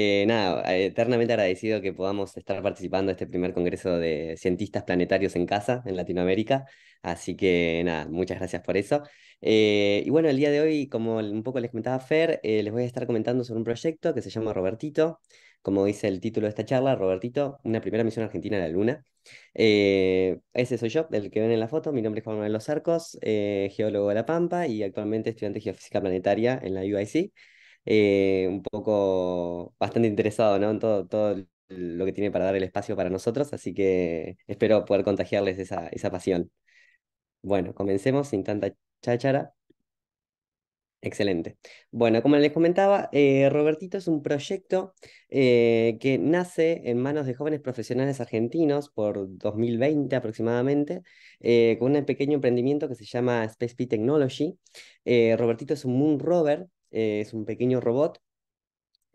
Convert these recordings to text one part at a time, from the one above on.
Eh, nada, eh, eternamente agradecido que podamos estar participando de este primer congreso de cientistas planetarios en casa en Latinoamérica. Así que nada, muchas gracias por eso. Eh, y bueno, el día de hoy, como un poco les comentaba Fer, les voy a estar comentando sobre un proyecto que se llama Robertito. Como dice el título de esta charla, Robertito, una primera misión argentina a la Luna. ese soy yo, el que ven en la foto. Mi nombre es Juan Manuel Los Arcos, geólogo de La Pampa y actualmente estudiante de Geofísica Planetaria en la UIC. Eh, un poco bastante interesado ¿no? en todo, todo lo que tiene para dar el espacio para nosotros, así que espero poder contagiarles esa, pasión. Bueno, comencemos sin tanta cháchara. Excelente. Bueno, como les comentaba, eh, Robertito es un proyecto eh, que nace en manos de jóvenes profesionales argentinos por 2020 aproximadamente, con un pequeño emprendimiento que se llama Space Technology. Robertito es un moon rover eh, es un pequeño robot,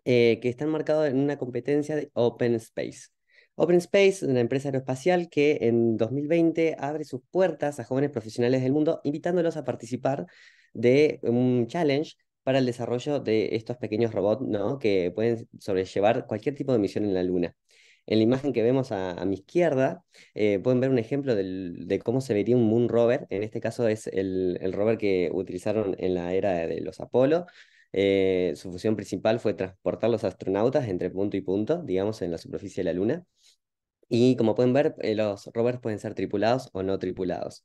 eh, que está enmarcado en una competencia de Open Space. Open Space es una empresa aeroespacial que en 2020 abre sus puertas a jóvenes profesionales del mundo, invitándolos a participar de un challenge para el desarrollo de estos pequeños robots, ¿no? Que pueden sobrellevar cualquier tipo de misión en la Luna. En la imagen que vemos a, mi izquierda, eh, pueden ver un ejemplo de cómo se vería un Moon Rover. En este caso es el, rover que utilizaron en la era de, los Apolo. Eh, su función principal fue transportar los astronautas entre punto y punto, digamos, en la superficie de la Luna. Y como pueden ver, eh, los rovers pueden ser tripulados o no tripulados.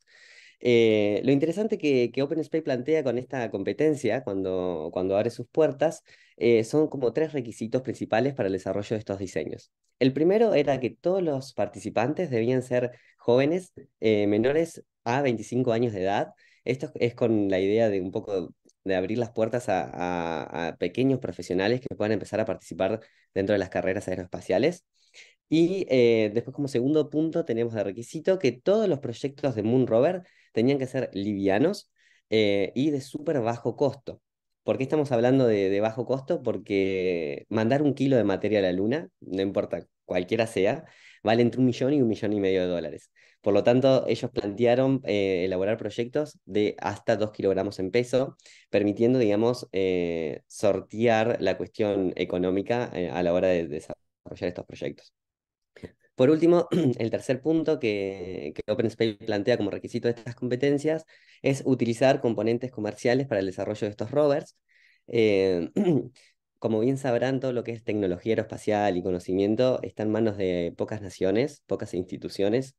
Eh, lo interesante que, que OpenSpace plantea con esta competencia, cuando, abre sus puertas, eh, son como tres requisitos principales para el desarrollo de estos diseños. El primero era que todos los participantes debían ser jóvenes, eh, menores a 25 años de edad. Esto es con la idea de un poco de abrir las puertas a pequeños profesionales que puedan empezar a participar dentro de las carreras aeroespaciales. Y eh, después como segundo punto tenemos de requisito que todos los proyectos de Moon Rover tenían que ser livianos eh, y de súper bajo costo. ¿Por qué estamos hablando de, bajo costo? Porque mandar un kilo de materia a la Luna, no importa cualquiera sea, vale entre un millón y un millón y medio de dólares. Por lo tanto, ellos plantearon eh, elaborar proyectos de hasta 2 kilogramos en peso, permitiendo, digamos, sortear la cuestión económica a la hora de desarrollar estos proyectos. Por último, el tercer punto que, OpenSpace plantea como requisito de estas competencias es utilizar componentes comerciales para el desarrollo de estos rovers. Eh, como bien sabrán, todo lo que es tecnología aeroespacial y conocimiento está en manos de pocas naciones, pocas instituciones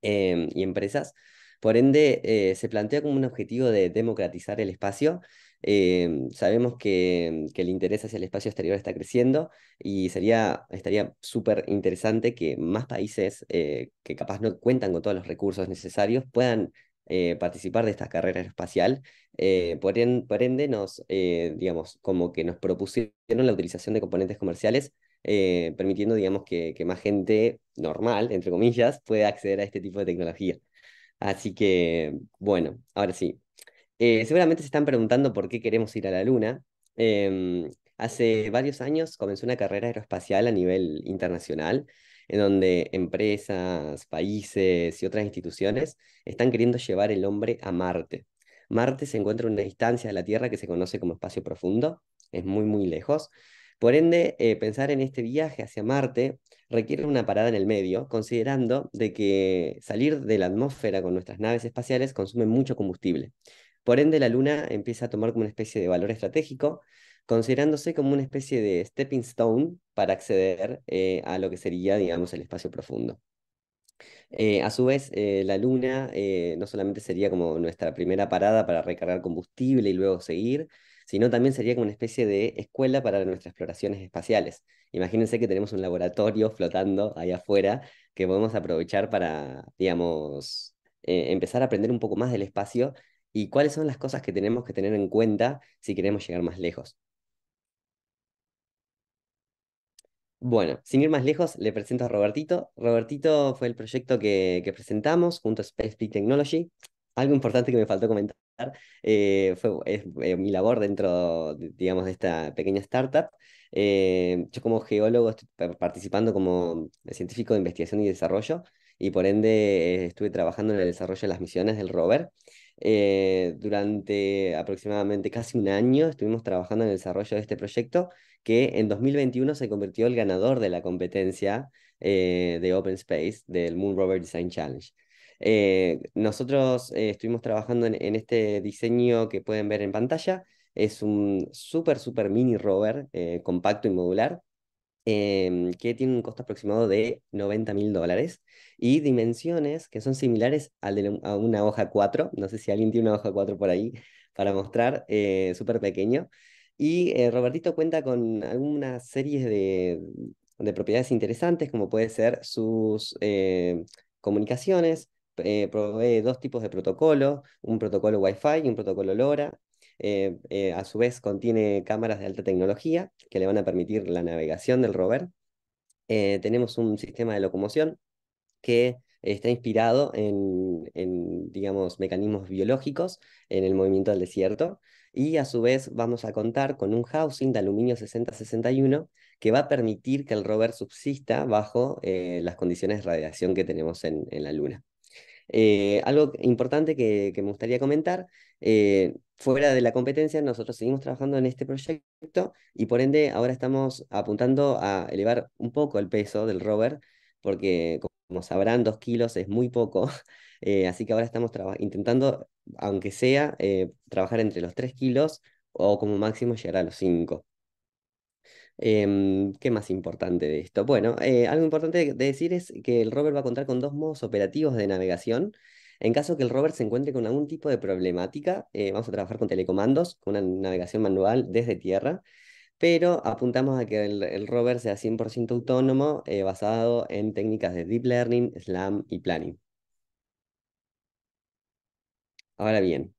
eh, y empresas. Por ende, eh, se plantea como un objetivo de democratizar el espacio Em, sabemos que, el interés hacia el espacio exterior está creciendo y sería, estaría súper interesante que más países eh, que capaz no cuentan con todos los recursos necesarios puedan eh, participar de esta carrera espacial. Eh, por, ende, nos, digamos, como que nos propusieron la utilización de componentes comerciales, permitiendo, digamos, que, que, más gente normal, entre comillas, pueda acceder a este tipo de tecnología. Así que, bueno, ahora sí, eh, seguramente se están preguntando por qué queremos ir a la Luna. Em, hace varios años comenzó una carrera aeroespacial a nivel internacional, en donde empresas, países y otras instituciones están queriendo llevar el hombre a Marte. Marte se encuentra a una distancia de la Tierra que se conoce como espacio profundo, es muy, muy lejos. Por ende, eh, pensar en este viaje hacia Marte requiere una parada en el medio, considerando de que salir de la atmósfera con nuestras naves espaciales consume mucho combustible. Por ende, la Luna empieza a tomar como una especie de valor estratégico, considerándose como una especie de stepping stone para acceder eh, a lo que sería, digamos, el espacio profundo. Eh, a su vez, eh, la Luna no solamente sería como nuestra primera parada para recargar combustible y luego seguir, sino también sería como una especie de escuela para nuestras exploraciones espaciales. Imagínense que tenemos un laboratorio flotando ahí afuera que podemos aprovechar para, digamos, empezar a aprender un poco más del espacio y cuáles son las cosas que tenemos que tener en cuenta si queremos llegar más lejos. Bueno, sin ir más lejos, le presento a Robertito. Robertito fue el proyecto que, presentamos junto a Space Technology. Algo importante que me faltó comentar eh, fue es, eh, mi labor dentro, digamos, de esta pequeña startup. Eh, yo como geólogo estoy participando como científico de investigación y desarrollo y por ende estuve trabajando en el desarrollo de las misiones del rover. Eh, durante aproximadamente casi un año estuvimos trabajando en el desarrollo de este proyecto que en 2021 se convirtió el ganador de la competencia eh, de Open Space del Moon Rover Design Challenge. Eh, nosotros estuvimos trabajando en, en, este diseño que pueden ver en pantalla. Es un súper, súper mini rover compacto y modular Em, que tiene un costo aproximado de 90 mil dólares y dimensiones que son similares al a una hoja 4. No sé si alguien tiene una hoja 4 por ahí para mostrar, eh, súper pequeño. Y eh, Robertito cuenta con algunas series de, propiedades interesantes, como puede ser sus eh, comunicaciones, provee dos tipos de protocolo, un protocolo Wi-Fi y un protocolo LoRa, eh, eh, a su vez contiene cámaras de alta tecnología que le van a permitir la navegación del rover. Eh, tenemos un sistema de locomoción que está inspirado en, digamos, mecanismos biológicos en el movimiento del desierto y a su vez vamos a contar con un housing de aluminio 6061 que va a permitir que el rover subsista bajo las condiciones de radiación que tenemos en la Luna. Eh, algo importante que, me gustaría comentar, eh, fuera de la competencia, nosotros seguimos trabajando en este proyecto y por ende ahora estamos apuntando a elevar un poco el peso del rover, porque como sabrán, dos kilos es muy poco, eh, así que ahora estamos intentando, aunque sea, trabajar entre los tres kilos o como máximo llegar a los cinco. Em, ¿Qué más importante de esto? Bueno, eh, algo importante de decir es que el rover va a contar con dos modos operativos de navegación. En caso que el rover se encuentre con algún tipo de problemática, eh, vamos a trabajar con telecomandos, con una navegación manual desde tierra, pero apuntamos a que el, el rover sea 100% autónomo, eh, basado en técnicas de deep learning, SLAM y planning. Ahora bien,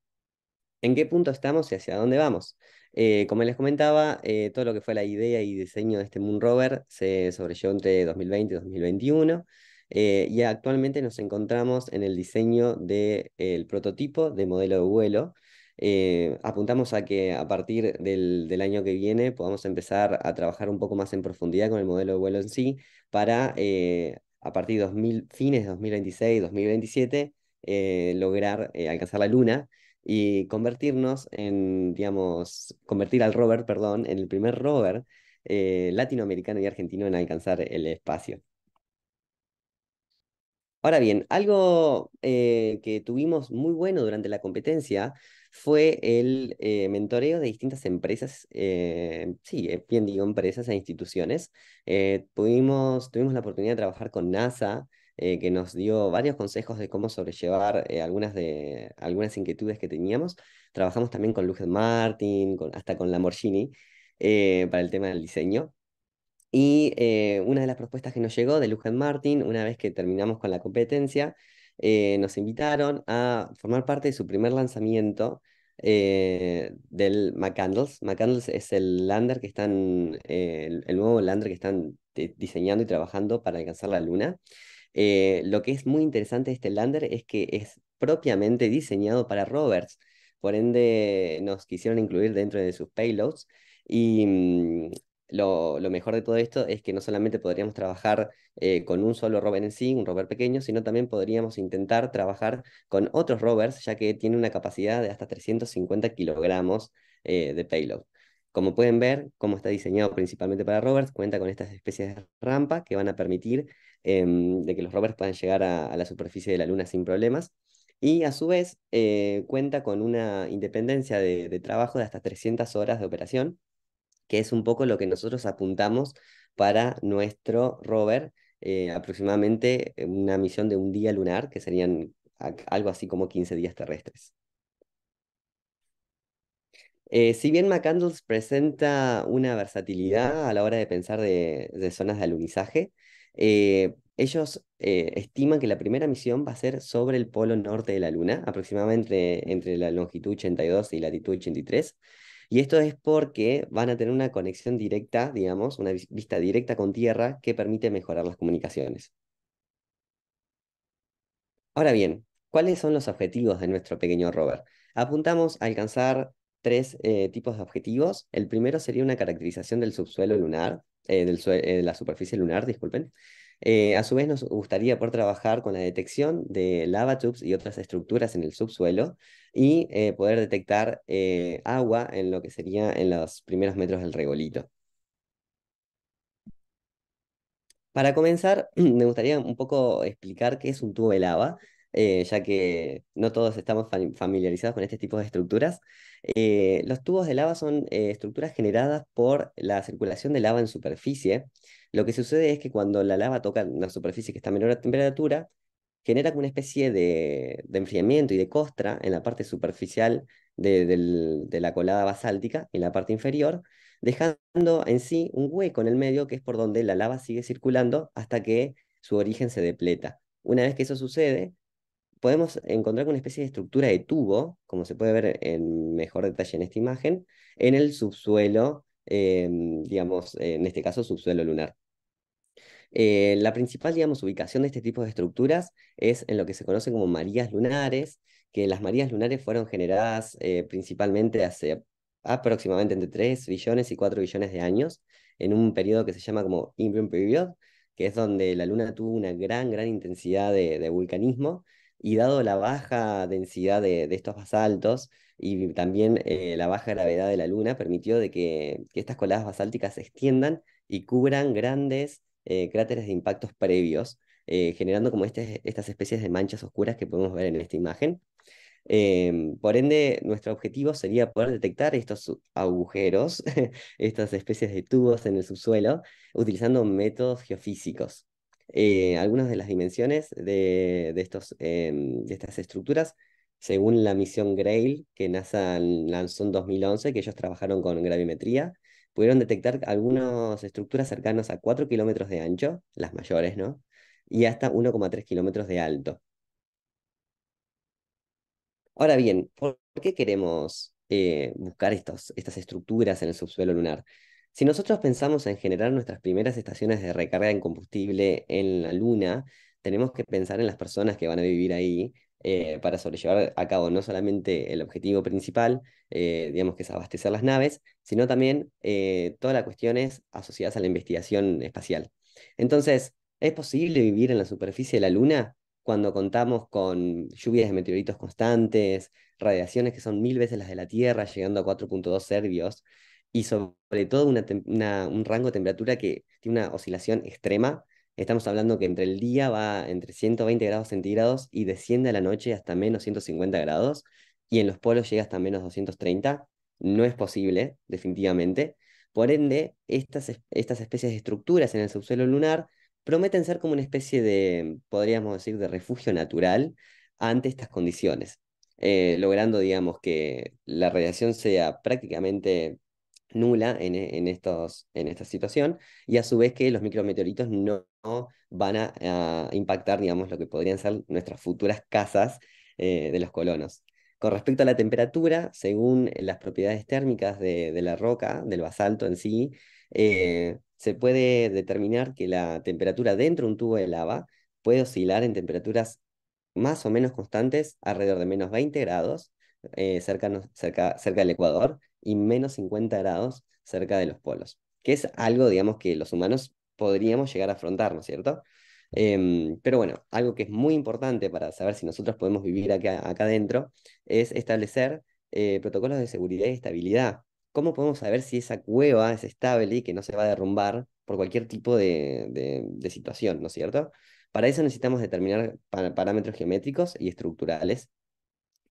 ¿en qué punto estamos y hacia dónde vamos? Eh, como les comentaba, eh, todo lo que fue la idea y diseño de este Moon Rover se sobrellevó entre 2020 y 2021. Eh, y actualmente nos encontramos en el diseño del prototipo de modelo de vuelo. apuntamos a que a partir del, año que viene podamos empezar a trabajar un poco más en profundidad con el modelo de vuelo en sí para a partir de fines de 2026, 2027 lograr alcanzar la luna y convertirnos en, digamos, convertir al rover, perdón, en el primer rover eh, latinoamericano y argentino en alcanzar el espacio. Ahora bien, algo eh, que tuvimos muy bueno durante la competencia fue el eh, mentoreo de distintas empresas, sí, bien digo empresas e instituciones. Pudimos, tuvimos la oportunidad de trabajar con NASA, eh, que nos dio varios consejos de cómo sobrellevar eh, algunas, de, algunas inquietudes que teníamos. Trabajamos también con Luke Martin, hasta con Lamborghini, eh, para el tema del diseño. Y una de las propuestas que nos llegó de Luke Martin, una vez que terminamos con la competencia, nos invitaron a formar parte de su primer lanzamiento del McCandles. McCandles es el lander que están, el, nuevo lander que están diseñando y trabajando para alcanzar la luna. Eh, lo que es muy interesante de este lander es que es propiamente diseñado para rovers, por ende nos quisieron incluir dentro de sus payloads y mm, lo, mejor de todo esto es que no solamente podríamos trabajar eh, con un solo rover en sí, un rover pequeño, sino también podríamos intentar trabajar con otros rovers, ya que tiene una capacidad de hasta 350 kilogramos eh, de payload. Como pueden ver, como está diseñado principalmente para rovers, cuenta con estas especies de rampa que van a permitir Em, de que los rovers puedan llegar a, la superficie de la Luna sin problemas. Y a su vez eh, cuenta con una independencia de, trabajo de hasta 300 horas de operación, que es un poco lo que nosotros apuntamos para nuestro rover, eh, aproximadamente eh, una misión de un día lunar, que serían algo así como 15 días terrestres. si bien McCandles presenta una versatilidad a la hora de pensar de zonas de alunizaje, eh, ellos eh, estiman que la primera misión va a ser sobre el polo norte de la Luna, aproximadamente entre, la longitud 82 y latitud 83. Y esto es porque van a tener una conexión directa, digamos, una vista directa con Tierra que permite mejorar las comunicaciones. Ahora bien, ¿cuáles son los objetivos de nuestro pequeño rover? Apuntamos a alcanzar tres eh, tipos de objetivos. El primero sería una caracterización del subsuelo lunar, eh, eh, de la superficie lunar, disculpen. Eh, a su vez, nos gustaría poder trabajar con la detección de lava tubes y otras estructuras en el subsuelo y poder detectar agua en lo que sería en los primeros metros del regolito. Para comenzar, me gustaría un poco explicar qué es un tubo de lava, ya que no todos estamos familiarizados con este tipo de estructuras. Eh, los tubos de lava son eh, estructuras generadas por la circulación de lava en superficie. Lo que sucede es que cuando la lava toca una superficie que está a menor temperatura, genera una especie de, enfriamiento y de costra en la parte superficial de, de la colada basáltica, en la parte inferior, dejando en sí un hueco en el medio que es por donde la lava sigue circulando hasta que su origen se depleta. Una vez que eso sucede, podemos encontrar una especie de estructura de tubo, como se puede ver en mejor detalle en esta imagen, en el subsuelo, em, digamos, en este caso, subsuelo lunar. Eh, la principal, digamos, ubicación de este tipo de estructuras es en lo que se conoce como marías lunares, que las marías lunares fueron generadas eh, principalmente hace aproximadamente entre 3 billones y 4 billones de años, en un periodo que se llama como Imbrium Period, que es donde la Luna tuvo una gran, gran intensidad de, de vulcanismo, y dado la baja densidad de, estos basaltos y también eh, la baja gravedad de la Luna, permitió de que, estas coladas basálticas se extiendan y cubran grandes eh, cráteres de impactos previos, eh, generando como este, estas especies de manchas oscuras que podemos ver en esta imagen. Em, por ende, nuestro objetivo sería poder detectar estos agujeros, estas especies de tubos en el subsuelo, utilizando métodos geofísicos. Eh, algunas de las dimensiones de, em, de estas estructuras según la misión Grail que NASA lanzó en 2011, que ellos trabajaron con gravimetría, pudieron detectar algunas estructuras cercanas a 4 kilómetros de ancho, las mayores, ¿no? Y hasta 1,3 kilómetros de alto. Ahora bien, ¿por qué queremos eh, buscar estas estructuras en el subsuelo lunar? Si nosotros pensamos en generar nuestras primeras estaciones de recarga en combustible en la Luna, tenemos que pensar en las personas que van a vivir ahí eh, para sobrellevar a cabo no solamente el objetivo principal, eh, digamos que es abastecer las naves, sino también eh, todas las cuestiones asociadas a la investigación espacial. Entonces, ¿es posible vivir en la superficie de la Luna cuando contamos con lluvias de meteoritos constantes, radiaciones que son mil veces las de la Tierra, llegando a 4.2 serbios, y sobre todo un rango de temperatura que tiene una oscilación extrema. Estamos hablando que entre el día va entre 120 grados centígrados y desciende a la noche hasta menos 150 grados y en los polos llega hasta menos 230. No es posible, definitivamente. Por ende, estas, estas especies de estructuras en el subsuelo lunar prometen ser como una especie de, podríamos decir, de refugio natural ante estas condiciones, eh, logrando, digamos, que la radiación sea prácticamente nula en, estos, en esta situación, y a su vez que los micrometeoritos no, van a, impactar, digamos, lo que podrían ser nuestras futuras casas eh, de los colonos. Con respecto a la temperatura, según las propiedades térmicas de, la roca, del basalto en sí, eh, se puede determinar que la temperatura dentro de un tubo de lava puede oscilar en temperaturas más o menos constantes, alrededor de menos 20 grados, eh, cerca, cerca del Ecuador, y menos 50 grados cerca de los polos, que es algo, digamos, que los humanos podríamos llegar a afrontar, ¿no es cierto? Em, pero bueno, algo que es muy importante para saber si nosotros podemos vivir acá, acá adentro es establecer eh, protocolos de seguridad y estabilidad. ¿Cómo podemos saber si esa cueva es estable y que no se va a derrumbar por cualquier tipo de, de situación, ¿no es cierto? Para eso necesitamos determinar parámetros geométricos y estructurales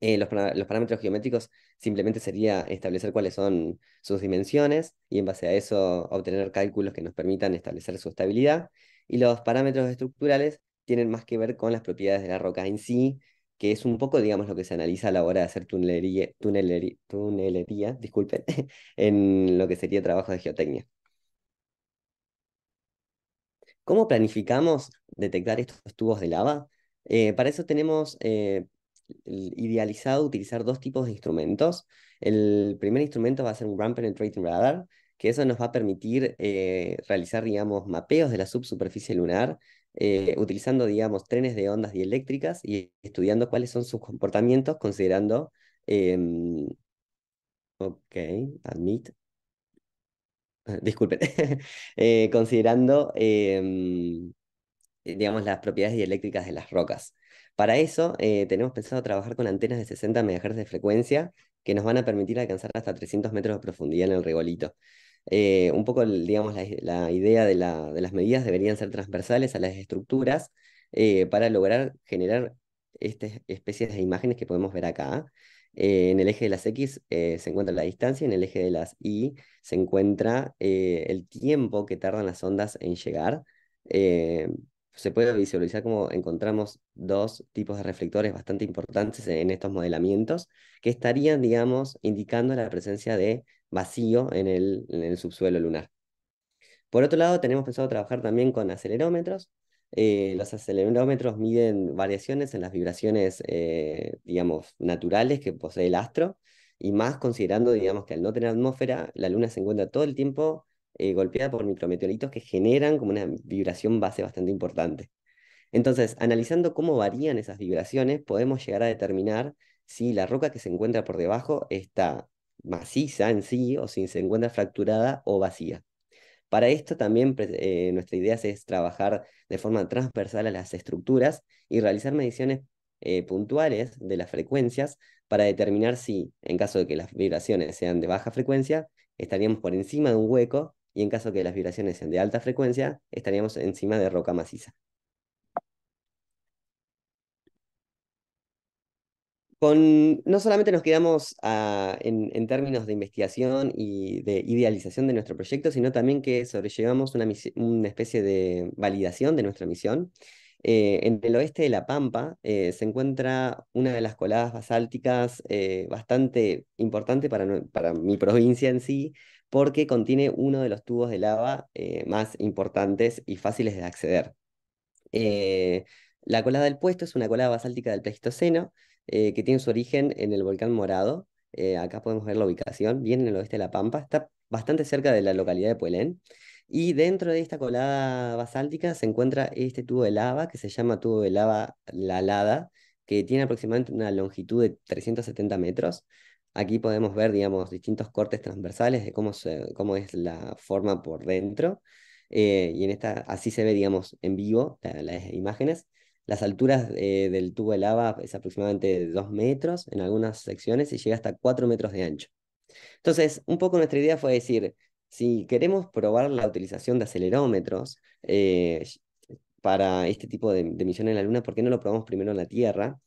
eh, los, parámetros geométricos simplemente sería establecer cuáles son sus dimensiones y en base a eso obtener cálculos que nos permitan establecer su estabilidad. Y los parámetros estructurales tienen más que ver con las propiedades de la roca en sí, que es un poco, digamos, lo que se analiza a la hora de hacer tunelería, en lo que sería trabajo de geotecnia. ¿Cómo planificamos detectar estos tubos de lava? Eh, para eso tenemos eh, idealizado utilizar dos tipos de instrumentos. El primer instrumento va a ser un Run Penetrating Radar, que eso nos va a permitir eh, realizar, digamos, mapeos de la subsuperficie lunar, eh, utilizando, digamos, trenes de ondas dieléctricas y estudiando cuáles son sus comportamientos, considerando... Em, ok, admit. Disculpen, eh, considerando, em, digamos, las propiedades dieléctricas de las rocas. Para eso eh, tenemos pensado trabajar con antenas de 60 MHz de frecuencia que nos van a permitir alcanzar hasta 300 metros de profundidad en el regolito. Eh, un poco, digamos, la, idea de, las medidas deberían ser transversales a las estructuras eh, para lograr generar estas especies de imágenes que podemos ver acá. en el eje de las X se encuentra la distancia, en el eje de las Y se encuentra el tiempo que tardan las ondas en llegar se puede visualizar como encontramos dos tipos de reflectores bastante importantes en estos modelamientos que estarían, digamos, indicando la presencia de vacío en el, subsuelo lunar. Por otro lado, tenemos pensado trabajar también con acelerómetros. Eh, los acelerómetros miden variaciones en las vibraciones, eh, digamos, naturales que posee el astro, y más considerando, digamos, que al no tener atmósfera, la Luna se encuentra todo el tiempo eh, golpeada por micrometeoritos que generan como una vibración base bastante importante. Entonces, analizando cómo varían esas vibraciones, podemos llegar a determinar si la roca que se encuentra por debajo está maciza en sí o si se encuentra fracturada o vacía. Para esto también pues, eh, nuestra idea es trabajar de forma transversal a las estructuras y realizar mediciones eh, puntuales de las frecuencias para determinar si, en caso de que las vibraciones sean de baja frecuencia, estaríamos por encima de un hueco y en caso que las vibraciones sean de alta frecuencia, estaríamos encima de roca maciza. Con, no solamente nos quedamos ah, en, términos de investigación y de idealización de nuestro proyecto, sino también que sobrellevamos una, especie de validación de nuestra misión. Eh, en el oeste de La Pampa eh, se encuentra una de las coladas basálticas eh, bastante importante para mi provincia en sí, porque contiene uno de los tubos de lava eh, más importantes y fáciles de acceder. Eh, la colada del puesto es una colada basáltica del Pleistoceno eh, que tiene su origen en el volcán Morado. acá podemos ver la ubicación, bien en el oeste de La Pampa, está bastante cerca de la localidad de Puelén. Y dentro de esta colada basáltica se encuentra este tubo de lava que se llama tubo de lava La Lada, que tiene aproximadamente una longitud de 370 metros. Aquí podemos ver, digamos, distintos cortes transversales de cómo, es la forma por dentro. Eh, y en esta, así se ve, en vivo las imágenes. Las alturas eh, del tubo de lava es aproximadamente 2 metros en algunas secciones y llega hasta 4 metros de ancho. Entonces, un poco nuestra idea fue decir, si queremos probar la utilización de acelerómetros eh, para este tipo de, de misiones en la Luna, ¿por qué no lo probamos primero en la Tierra?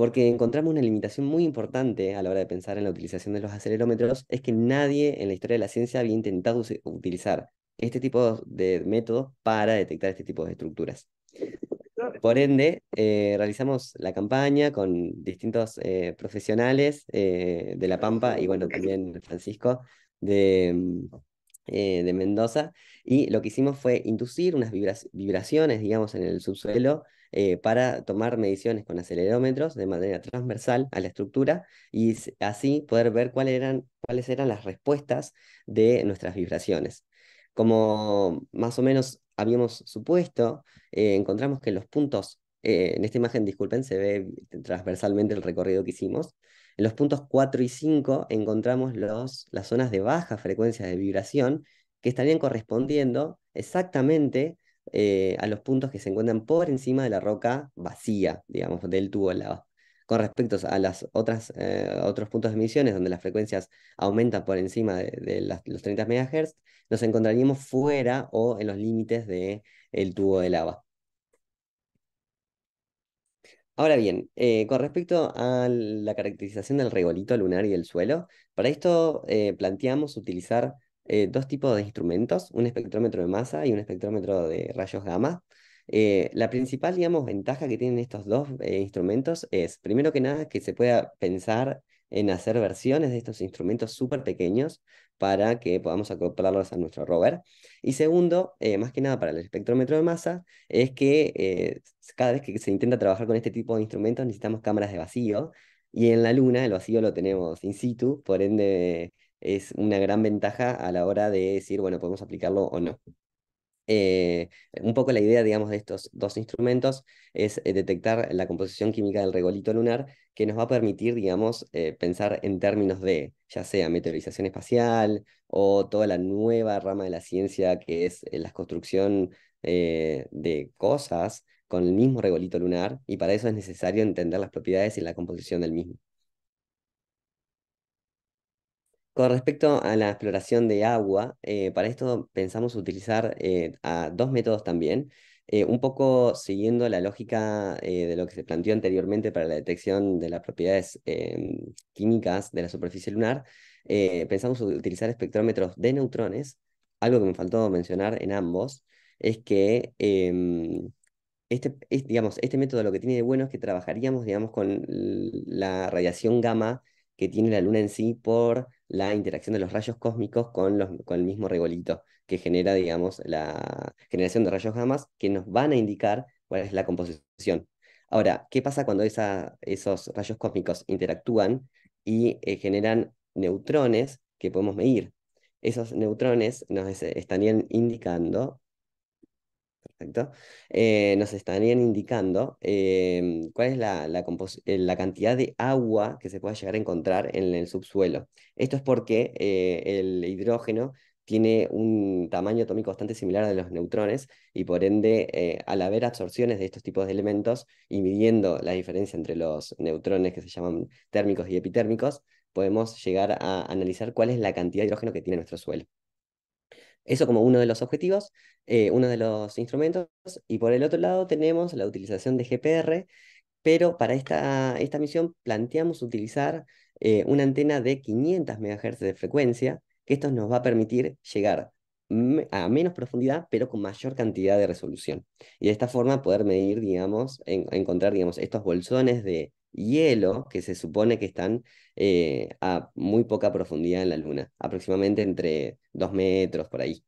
porque encontramos una limitación muy importante a la hora de pensar en la utilización de los acelerómetros, es que nadie en la historia de la ciencia había intentado utilizar este tipo de métodos para detectar este tipo de estructuras. Por ende, eh, realizamos la campaña con distintos eh, profesionales eh, de La Pampa y bueno, también Francisco, de, mm, eh, de Mendoza, y lo que hicimos fue inducir unas vibraciones, digamos, en el subsuelo eh, para tomar mediciones con acelerómetros de manera transversal a la estructura y así poder ver cuáles eran, cuáles eran las respuestas de nuestras vibraciones. Como más o menos habíamos supuesto, eh, encontramos que los puntos, en esta imagen, disculpen, se ve transversalmente el recorrido que hicimos, en los puntos 4 y 5 encontramos las zonas de baja frecuencia de vibración que estarían correspondiendo exactamente eh, a los puntos que se encuentran por encima de la roca vacía, digamos, del tubo de lava. Con respecto a las otras, eh, otros puntos de emisiones donde las frecuencias aumentan por encima de, los 30 MHz, nos encontraríamos fuera o en los límites del tubo de lava. Ahora bien, eh, con respecto a la caracterización del regolito lunar y del suelo, para esto eh, planteamos utilizar eh, dos tipos de instrumentos, un espectrómetro de masa y un espectrómetro de rayos gamma. la principal, digamos, ventaja que tienen estos dos instrumentos es, primero que nada, que se pueda pensar en hacer versiones de estos instrumentos súper pequeños para que podamos acoplarlos a nuestro rover. Y segundo, eh, más que nada para el espectrómetro de masa, es que eh, cada vez que se intenta trabajar con este tipo de instrumentos necesitamos cámaras de vacío y en la Luna el vacío lo tenemos in situ, por ende es una gran ventaja a la hora de decir, bueno, podemos aplicarlo o no. Eh, un poco la idea, digamos, de estos dos instrumentos es eh, detectar la composición química del regolito lunar, que nos va a permitir, digamos, eh, pensar en términos de, ya sea meteorización espacial o toda la nueva rama de la ciencia que es la construcción de cosas con el mismo regolito lunar, y para eso es necesario entender las propiedades y la composición del mismo. Con respecto a la exploración de agua, eh, para esto pensamos utilizar eh, dos métodos también. Eh, un poco siguiendo la lógica de lo que se planteó anteriormente para la detección de las propiedades em, químicas de la superficie lunar, pensamos utilizar espectrómetros de neutrones. Algo que me faltó mencionar en ambos es que em, este, digamos, este método lo que tiene de bueno es que trabajaríamos digamos, con la radiación gamma que tiene la luna en sí por la interacción de los rayos cósmicos con, los, con el mismo regolito que genera, digamos, la generación de rayos gamma que nos van a indicar cuál es la composición. Ahora, ¿qué pasa cuando esos rayos cósmicos interactúan y eh, generan neutrones que podemos medir? Esos neutrones nos eh, estarían indicando Perfecto. Eh, nos estarían indicando eh, cuál es eh, la, cantidad de agua que se puede llegar a encontrar en el subsuelo. Esto es porque el hidrógeno tiene un tamaño atómico bastante similar a los neutrones y por ende, al haber absorciones de estos tipos de elementos y midiendo la diferencia entre los neutrones que se llaman térmicos y epitérmicos, podemos llegar a analizar cuál es la cantidad de hidrógeno que tiene nuestro suelo. Eso como uno de los objetivos, eh, uno de los instrumentos. Y por el otro lado tenemos la utilización de GPR, pero para esta, esta misión planteamos utilizar eh, una antena de 500 MHz de frecuencia, que esto nos va a permitir llegar a menos profundidad, pero con mayor cantidad de resolución. Y de esta forma poder medir, digamos, encontrar, digamos, estos bolsones de, hielo que se supone que están eh, a muy poca profundidad en la Luna, aproximadamente entre dos metros por ahí.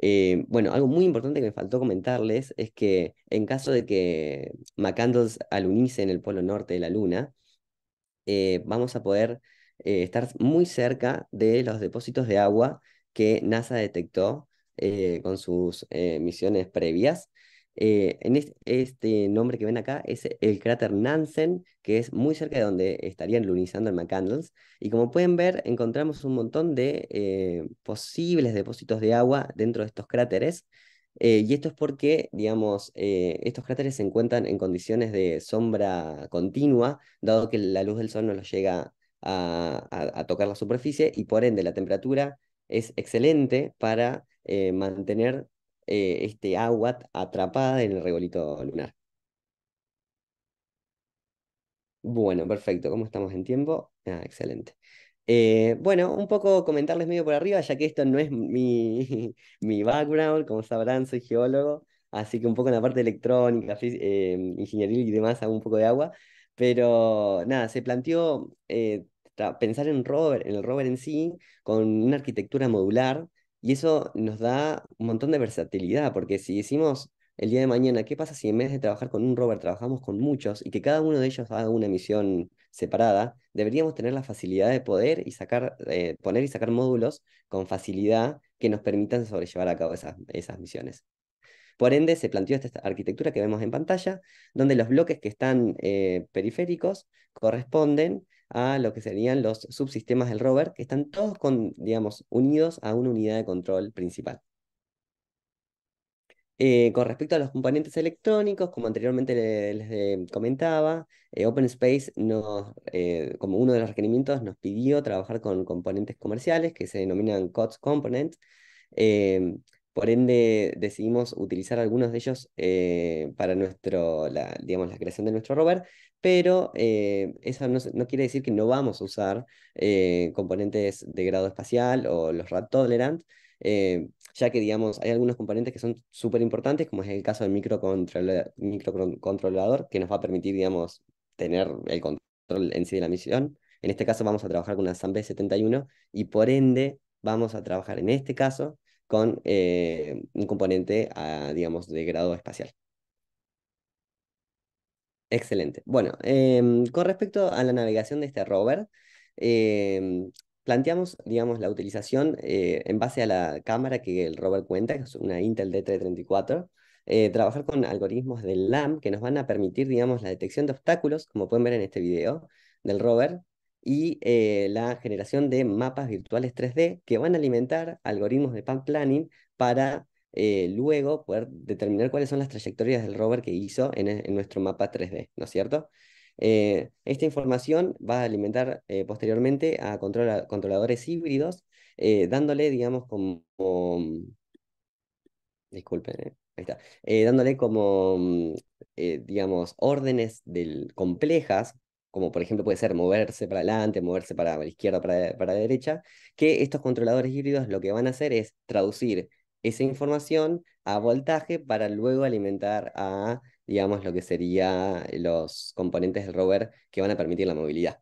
Eh, bueno, algo muy importante que me faltó comentarles es que en caso de que McCandles alunice en el polo norte de la Luna, eh, vamos a poder estar muy cerca de los depósitos de agua que NASA detectó con sus misiones previas eh, en este, nombre que ven acá es el cráter Nansen, que es muy cerca de donde estarían lunizando el McCandles. Y como pueden ver, encontramos un montón de eh, posibles depósitos de agua dentro de estos cráteres. Eh, y esto es porque, digamos, estos cráteres se encuentran en condiciones de sombra continua, dado que la luz del sol no los llega a tocar la superficie y por ende la temperatura es excelente para mantener eh, este agua atrapada en el regolito lunar. Bueno, perfecto. ¿Cómo estamos en tiempo? Ah, excelente. Eh, bueno, un poco comentarles medio por arriba, ya que esto no es mi, background, como sabrán, soy geólogo, así que un poco en la parte electrónica, eh, ingeniería y demás hago un poco de agua, pero nada, se planteó pensar en en el rover en sí, con una arquitectura modular, y eso nos da un montón de versatilidad, porque si decimos el día de mañana, ¿qué pasa si en vez de trabajar con un rover trabajamos con muchos y que cada uno de ellos haga una misión separada? Deberíamos tener la facilidad de poder y sacar, eh, poner y sacar módulos con facilidad que nos permitan sobrellevar a cabo esas, misiones. Por ende, se planteó esta arquitectura que vemos en pantalla, donde los bloques que están eh, periféricos corresponden a lo que serían los subsistemas del rover, que están todos con, digamos, unidos a una unidad de control principal. Eh, con respecto a los componentes electrónicos, como anteriormente les, eh, comentaba, eh, OpenSpace nos, como uno de los requerimientos, nos pidió trabajar con componentes comerciales que se denominan COTS Components. por ende, decidimos utilizar algunos de ellos para nuestro, digamos, la creación de nuestro rover pero eh, eso no, quiere decir que no vamos a usar eh, componentes de grado espacial o los rat tolerant, eh, ya que hay algunos componentes que son súper importantes, como es el caso del microcontrolador, que nos va a permitir, digamos, tener el control en sí de la misión. En este caso vamos a trabajar con una SAMP71 y por ende vamos a trabajar en este caso con un componente, ah, de grado espacial. Excelente. Bueno, em, con respecto a la navegación de este rover, em, planteamos, digamos, la utilización eh, en base a la cámara que el rover cuenta, que es una Intel D334, eh, trabajar con algoritmos del LAM que nos van a permitir, digamos, la detección de obstáculos, como pueden ver en este video del rover, y eh, la generación de mapas virtuales 3D que van a alimentar algoritmos de pan planning para eh, luego poder determinar cuáles son las trayectorias del rover que hizo en, e, nuestro mapa 3D, ¿no es cierto? Eh, esta información va a alimentar eh, posteriormente a controladores híbridos, dándole, digamos, como... Mm, disculpen, ahí está. dándole como, mm, digamos, órdenes del, complejas, como por ejemplo puede ser moverse para adelante, moverse para la izquierda, para, para la derecha, que estos controladores híbridos lo que van a hacer es traducir esa información a voltaje para luego alimentar a, digamos, lo que serían los componentes del rover que van a permitir la movilidad.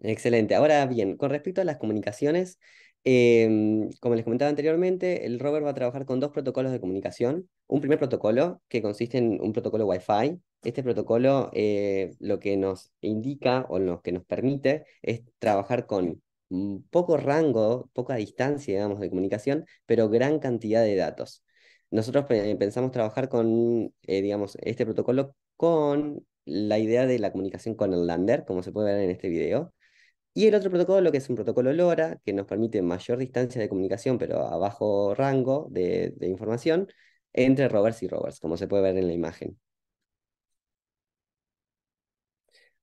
Excelente. Ahora bien, con respecto a las comunicaciones, em, como les comentaba anteriormente, el rover va a trabajar con dos protocolos de comunicación. Un primer protocolo que consiste en un protocolo Wi-Fi. Este protocolo eh, lo que nos indica o lo que nos permite es trabajar con Mm, poco rango, poca distancia, digamos, de comunicación, pero gran cantidad de datos. Nosotros pensamos trabajar con, eh, digamos, este protocolo con la idea de la comunicación con el lander, como se puede ver en este video. Y el otro protocolo, que es un protocolo LoRa, que nos permite mayor distancia de comunicación, pero a bajo rango de, de información, entre rovers y rovers, como se puede ver en la imagen.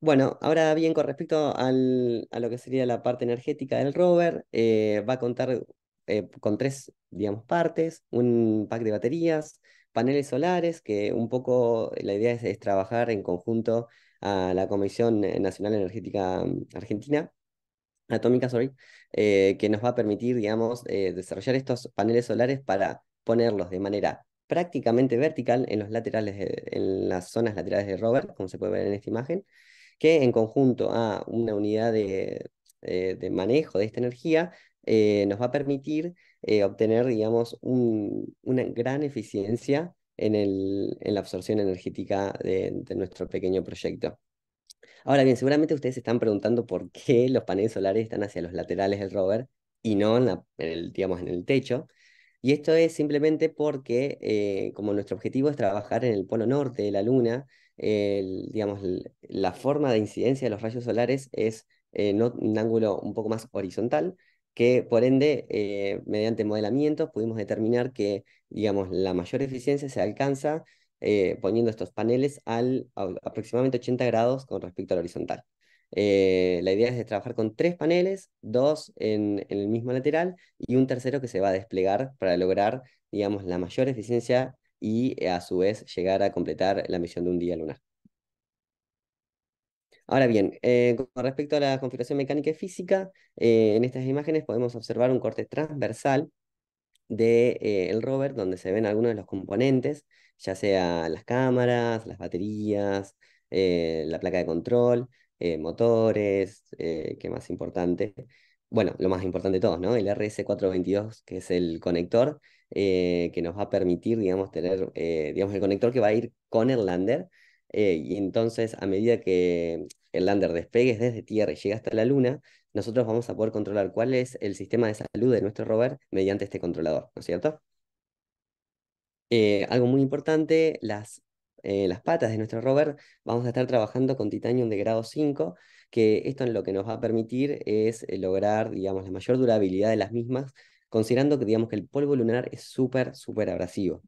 Bueno, ahora bien, con respecto a lo que sería la parte energética del rover, eh, va a contar eh, con tres, digamos, partes, un pack de baterías, paneles solares, que un poco la idea es, trabajar en conjunto a la Comisión eh, Nacional Energética mm, Argentina, Atómica, sorry, que nos va a permitir, digamos, desarrollar estos paneles solares para ponerlos de manera prácticamente vertical en los laterales, en las zonas laterales del rover, como se puede ver en esta imagen, que en conjunto a una unidad de, eh, manejo de esta energía eh, nos va a permitir eh, obtener, digamos, una gran eficiencia en, la absorción energética de, nuestro pequeño proyecto. Ahora bien, seguramente ustedes se están preguntando por qué los paneles solares están hacia los laterales del rover y no en, el, digamos, en el techo. Y esto es simplemente porque, como nuestro objetivo es trabajar en el polo norte de la Luna, digamos, la forma de incidencia de los rayos solares es eh, un ángulo un poco más horizontal, que por ende, eh, mediante modelamientos pudimos determinar que digamos, la mayor eficiencia se alcanza eh, poniendo estos paneles al, a aproximadamente 80 grados con respecto al horizontal. la idea es de trabajar con tres paneles, dos en, el mismo lateral y un tercero que se va a desplegar para lograr digamos, la mayor eficiencia y eh, a su vez llegar a completar la misión de un día lunar. Ahora bien, eh, con respecto a la configuración mecánica y física, eh, en estas imágenes podemos observar un corte transversal del de, el rover donde se ven algunos de los componentes, ya sea las cámaras, las baterías, la placa de control, motores, que más importante, bueno, lo más importante de todos, ¿no? El RS422, que es el conector eh, que nos va a permitir, digamos, tener, eh, digamos, el conector que va a ir con el lander. Eh, y entonces, a medida que el lander despegue desde Tierra y llegue hasta la Luna, nosotros vamos a poder controlar cuál es el sistema de salud de nuestro rover mediante este controlador, ¿no es cierto? algo muy importante, las, las patas de nuestro rover, vamos a estar trabajando con titanio de grado 5, que esto lo que nos va a permitir es eh, lograr, digamos, la mayor durabilidad de las mismas, considerando que, digamos, que el polvo lunar es súper, súper abrasivo.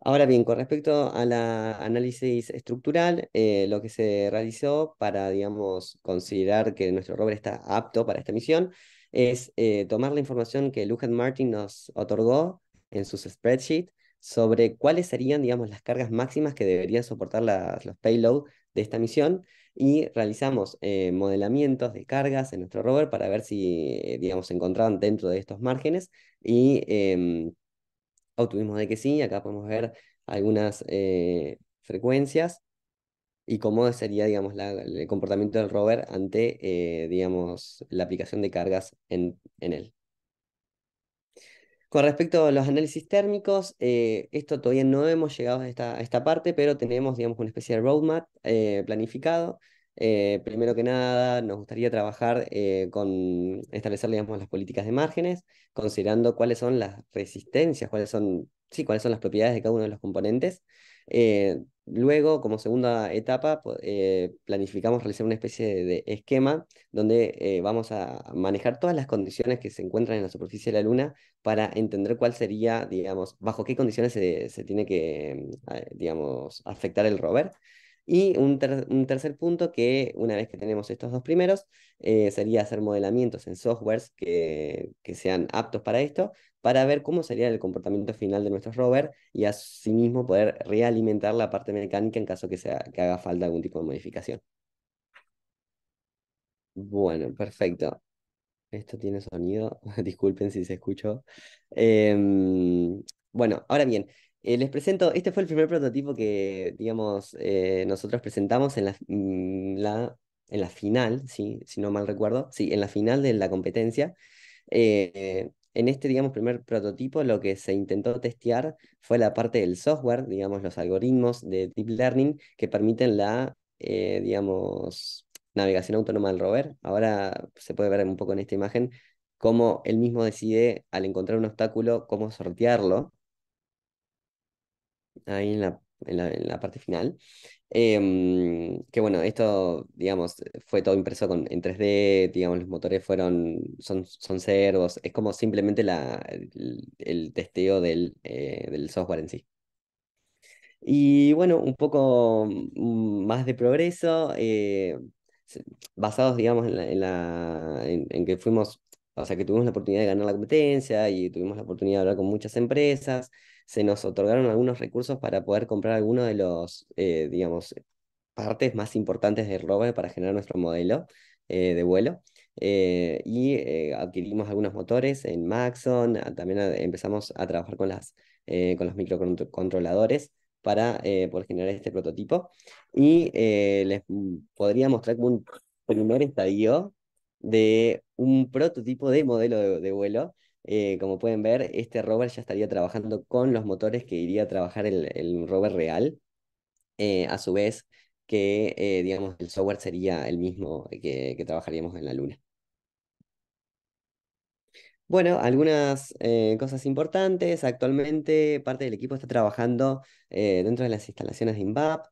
Ahora bien, con respecto al análisis estructural, eh, lo que se realizó para, digamos, considerar que nuestro rover está apto para esta misión es eh, tomar la información que Lujan Martin nos otorgó en sus spreadsheets sobre cuáles serían, digamos, las cargas máximas que deberían soportar las, los payloads de esta misión y realizamos eh, modelamientos de cargas en nuestro rover para ver si, eh, digamos, se encontraban dentro de estos márgenes y em, obtuvimos de que sí, acá podemos ver algunas eh, frecuencias y cómo sería, digamos, el comportamiento del rover ante, digamos, la aplicación de cargas en, en él. Con respecto a los análisis térmicos, eh, esto todavía no hemos llegado a esta, parte, pero tenemos, digamos, una especie de roadmap eh, planificado. Eh, primero que nada, nos gustaría trabajar con establecer, digamos, las políticas de márgenes, considerando cuáles son las resistencias, cuáles son, sí, cuáles son las propiedades de cada uno de los componentes. Eh, luego, como segunda etapa, eh, planificamos realizar una especie de, esquema donde eh, vamos a manejar todas las condiciones que se encuentran en la superficie de la Luna para entender cuál sería, digamos, bajo qué condiciones se, tiene que, mm, digamos, afectar el rover. Y un, tercer punto que una vez que tenemos estos dos primeros, sería hacer modelamientos en softwares que, sean aptos para esto, para ver cómo sería el comportamiento final de nuestro rover y asimismo poder realimentar la parte mecánica en caso que, que haga falta algún tipo de modificación. Bueno, perfecto. Esto tiene sonido, disculpen si se escuchó. Em, bueno, ahora bien, eh, les presento, este fue el primer prototipo que, digamos, eh, nosotros presentamos en la, mm, en la final, si no mal recuerdo, sí, en la final de la competencia. Eh, en este, digamos, primer prototipo, lo que se intentó testear fue la parte del software, digamos, los algoritmos de Deep Learning que permiten la, eh, digamos, navegación autónoma del rover. Ahora se puede ver un poco en esta imagen cómo él mismo decide, al encontrar un obstáculo, cómo sortearlo. Ahí en la en la, parte final. Em, que bueno, esto, digamos, fue todo impreso en 3D, digamos, los motores fueron, son, son servos, es como simplemente la, el, testeo del, eh, del software en sí. Y bueno, un poco más de progreso, eh, basados, digamos, en, la, en, que fuimos, o sea, que tuvimos la oportunidad de ganar la competencia y tuvimos la oportunidad de hablar con muchas empresas se nos otorgaron algunos recursos para poder comprar algunos de los, eh, digamos, partes más importantes de rover para generar nuestro modelo eh, de vuelo. Eh, y adquirimos algunos motores en Maxon, ah, también empezamos a trabajar con, las, con los microcontroladores para poder generar este prototipo. Y les mm, podría mostrar como un primer estadio de un prototipo de modelo de vuelo eh, como pueden ver, este rover ya estaría trabajando con los motores que iría a trabajar el, rover real. Eh, a su vez, que eh, digamos, el software sería el mismo que, trabajaríamos en la Luna. Bueno, algunas cosas importantes. Actualmente parte del equipo está trabajando dentro de las instalaciones de INVAP,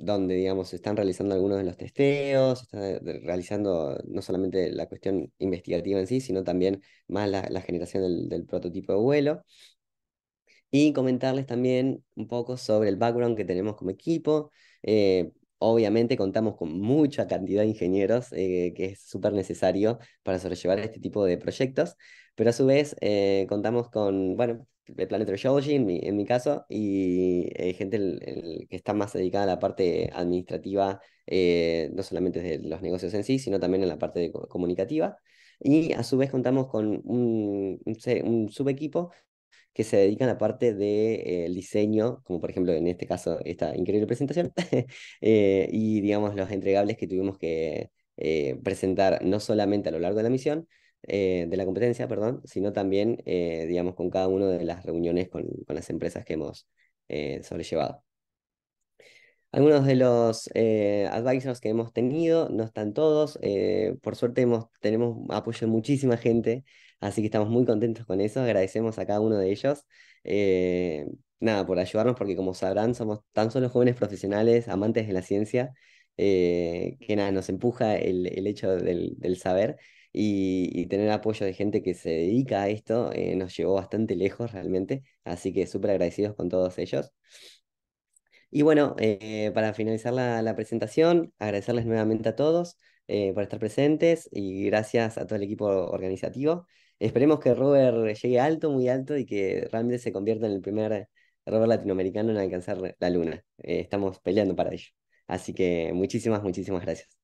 donde, digamos, se están realizando algunos de los testeos, están realizando no solamente la cuestión investigativa en sí, sino también más la, generación del, prototipo de vuelo. Y comentarles también un poco sobre el background que tenemos como equipo. Eh, obviamente contamos con mucha cantidad de ingenieros, eh, que es súper necesario para sobrellevar este tipo de proyectos, pero a su vez eh, contamos con, bueno, de Planetary Geology en mi, en mi caso, y eh, gente que está más dedicada a la parte administrativa, eh, no solamente de los negocios en sí, sino también en la parte comunicativa. Y a su vez contamos con un, subequipo que se dedica a la parte del de, eh, diseño, como por ejemplo en este caso esta increíble presentación, y digamos los entregables que tuvimos que presentar no solamente a lo largo de la misión, eh, de la competencia, perdón, sino también, eh, digamos, con cada una de las reuniones con, las empresas que hemos eh, sobrellevado. Algunos de los advisors que hemos tenido, no están todos, por suerte tenemos apoyo de muchísima gente, así que estamos muy contentos con eso, agradecemos a cada uno de ellos. nada, por ayudarnos, porque como sabrán, somos tan solo jóvenes profesionales, amantes de la ciencia, que nada, nos empuja el, hecho del saber y, tener apoyo de gente que se dedica a esto eh, nos llevó bastante lejos realmente, así que súper agradecidos con todos ellos. Y bueno, eh, para finalizar la, presentación, agradecerles nuevamente a todos eh, por estar presentes y gracias a todo el equipo organizativo. Esperemos que Robert llegue alto, muy alto y que realmente se convierta en el primer Robert latinoamericano en alcanzar la luna. estamos peleando para ello. Así que muchísimas, muchísimas gracias.